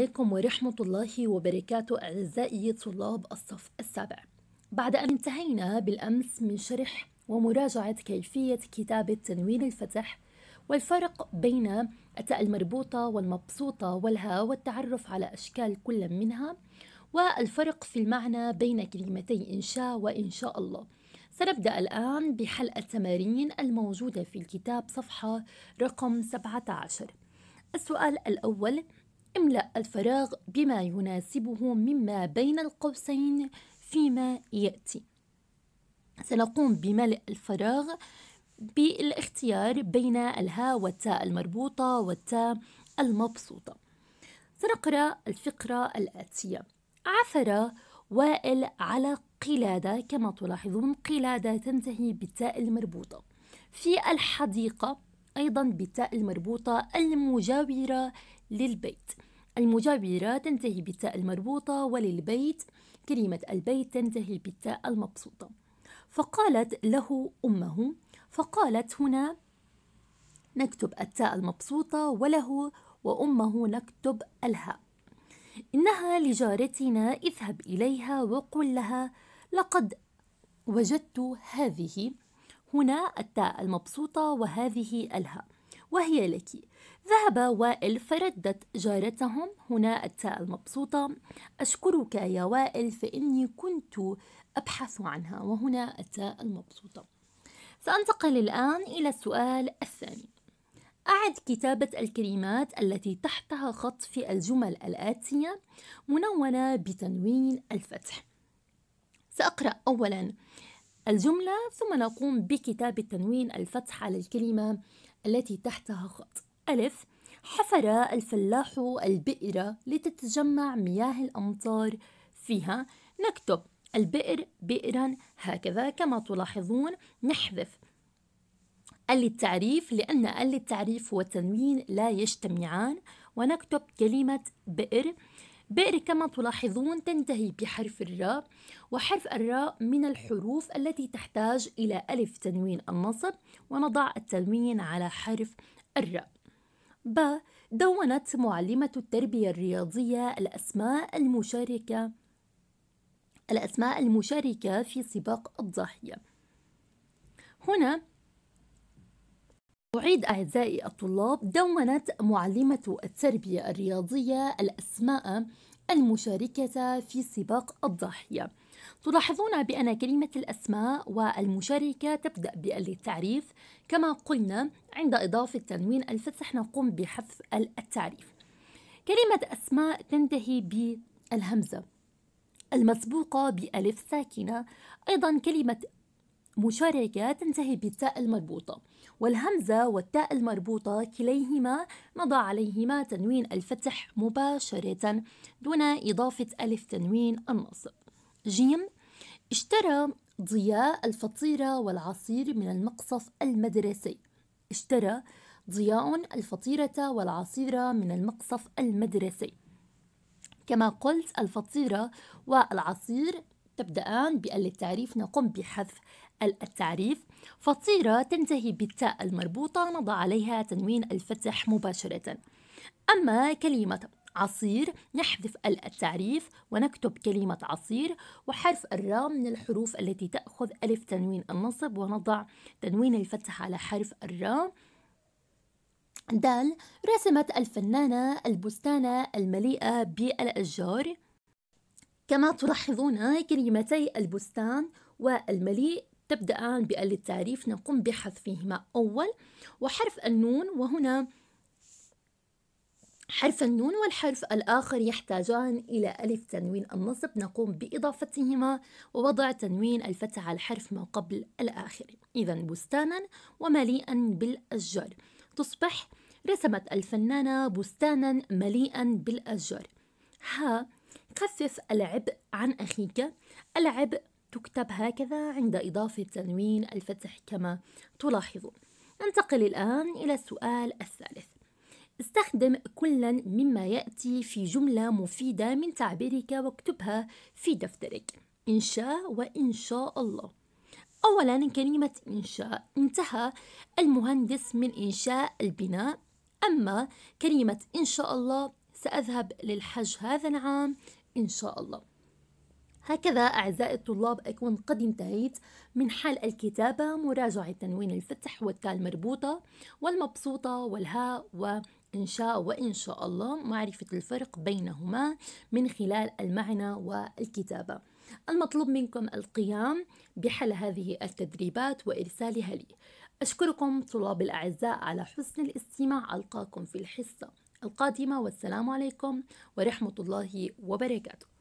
عليكم ورحمة الله وبركاته أعزائي طلاب الصف السابع بعد أن انتهينا بالأمس من شرح ومراجعة كيفية كتابة تنوين الفتح والفرق بين التاء المربوطة والمبسوطة والهاء والتعرف على أشكال كل منها والفرق في المعنى بين كلمتي إنشاء وإن شاء الله سنبدأ الآن بحل التمارين الموجودة في الكتاب صفحة رقم 17 السؤال الأول املأ الفراغ بما يناسبه مما بين القوسين فيما يأتي سنقوم بملء الفراغ بالاختيار بين الهاء والتاء المربوطة والتاء المبسوطة سنقرأ الفقرة الآتية عثر وائل على قلادة كما تلاحظون قلادة تنتهي بالتاء المربوطة في الحديقة أيضا بالتاء المربوطة المجاورة للبيت المجاورة تنتهي بالتاء المربوطة وللبيت كلمة البيت تنتهي بالتاء المبسوطة فقالت له أمه فقالت هنا نكتب التاء المبسوطة وله وأمه نكتب الهاء إنها لجارتنا اذهب إليها وقل لها لقد وجدت هذه هنا التاء المبسوطة وهذه الهاء وهي لك ذهب وائل فردت جارتهم هنا التاء المبسوطة أشكرك يا وائل فإني كنت أبحث عنها وهنا التاء المبسوطة سأنتقل الآن إلى السؤال الثاني أعد كتابة الكلمات التي تحتها خط في الجمل الآتية منونة بتنوين الفتح سأقرأ أولاً الجملة ثم نقوم بكتاب التنوين الفتح على الكلمة التي تحتها خط ألف حفر الفلاح البئر لتتجمع مياه الأمطار فيها نكتب البئر بئرا هكذا كما تلاحظون نحذف ال التعريف لأن ال التعريف والتنوين لا يجتمعان ونكتب كلمة بئر بئر كما تلاحظون تنتهي بحرف الراء وحرف الراء من الحروف التي تحتاج إلى ألف تنوين النصب ونضع التنوين على حرف الراء ب دونت معلمة التربية الرياضية الأسماء المشاركة الأسماء المشاركة في سباق الضاحية هنا أعيد أعزائي الطلاب دونت معلمة التربية الرياضية الأسماء المشاركة في سباق الضاحية تلاحظون بأن كلمة الأسماء والمشاركة تبدأ بالتعريف كما قلنا عند إضافة تنوين الفتح نقوم بحذف التعريف كلمة أسماء تنتهي بالهمزة المسبوقة بألف ساكنة أيضا كلمة مشاركة تنتهي بالتاء المربوطة والهمزة والتاء المربوطة كليهما نضع عليهما تنوين الفتح مباشرة دون إضافة ألف تنوين النصب جيم اشترى ضياء الفطيرة والعصير من المقصف المدرسي اشترى ضياء الفطيرة والعصير من المقصف المدرسي كما قلت الفطيرة والعصير تبدأان بالتعريف نقوم بحذف التعريف فطيرة تنتهي بالتاء المربوطة نضع عليها تنوين الفتح مباشرة أما كلمة عصير نحذف التعريف ونكتب كلمة عصير وحرف الراء من الحروف التي تأخذ ألف تنوين النصب ونضع تنوين الفتح على حرف الراء دال رسمت الفنانة البستانة المليئة بالأشجار كما تلاحظون كلمتي البستان والمليء تبدأ التعريف نقوم بحذفهما أول وحرف النون وهنا حرف النون والحرف الآخر يحتاجان إلى ألف تنوين النصب نقوم بإضافتهما ووضع تنوين الفتح على الحرف ما قبل الآخر إذا بستانا ومليئا بالأشجار تصبح رسمت الفنانة بستانا مليئا بالأشجار ها خفف العبء عن أخيك العبء تكتب هكذا عند إضافة تنوين الفتح كما تلاحظون ننتقل الآن إلى السؤال الثالث استخدم كلا مما يأتي في جملة مفيدة من تعبيرك واكتبها في دفترك إن شاء وإن شاء الله أولا كلمة إنشاء انتهى المهندس من إنشاء البناء أما كلمة إن شاء الله سأذهب للحج هذا العام إن شاء الله هكذا أعزائي الطلاب أكون قد انتهيت من حال الكتابة مراجعة تنوين الفتح والتاء المربوطة والمبسوطة والهاء وإنشاء وإن شاء الله معرفة الفرق بينهما من خلال المعنى والكتابة المطلوب منكم القيام بحل هذه التدريبات وإرسالها لي أشكركم طلاب الأعزاء على حسن الاستماع ألقاكم في الحصة القادمة والسلام عليكم ورحمة الله وبركاته